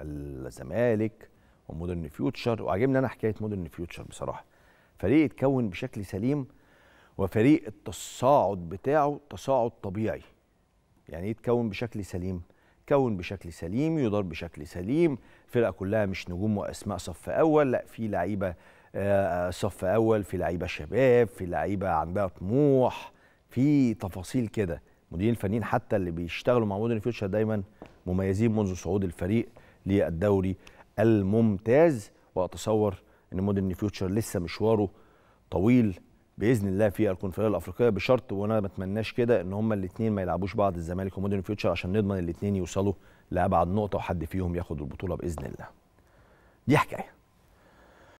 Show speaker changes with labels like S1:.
S1: الزمالك ومودرن فيوتشر وعاجبني انا حكايه مودرن فيوتشر بصراحه فريق اتكون بشكل سليم وفريق التصاعد بتاعه تصاعد طبيعي يعني ايه يتكون بشكل سليم كون بشكل سليم يدار بشكل سليم فرقه كلها مش نجوم واسماء صف اول لا في لعيبه آه، صف اول في لعيبه شباب في لعيبه عندها طموح في تفاصيل كده المديرين الفنيين حتى اللي بيشتغلوا مع مودرن فيوتشر دايما مميزين منذ صعود الفريق للدوري الممتاز واتصور ان مودرن فيوتشر لسه مشواره طويل باذن الله في الكونفدراليه الافريقيه بشرط وانا ما اتمناش كده ان هما الاثنين ما يلعبوش بعض الزمالك ومودرن فيوتشر عشان نضمن الاثنين يوصلوا لابعد نقطه وحد فيهم ياخد البطوله باذن الله دي حكايه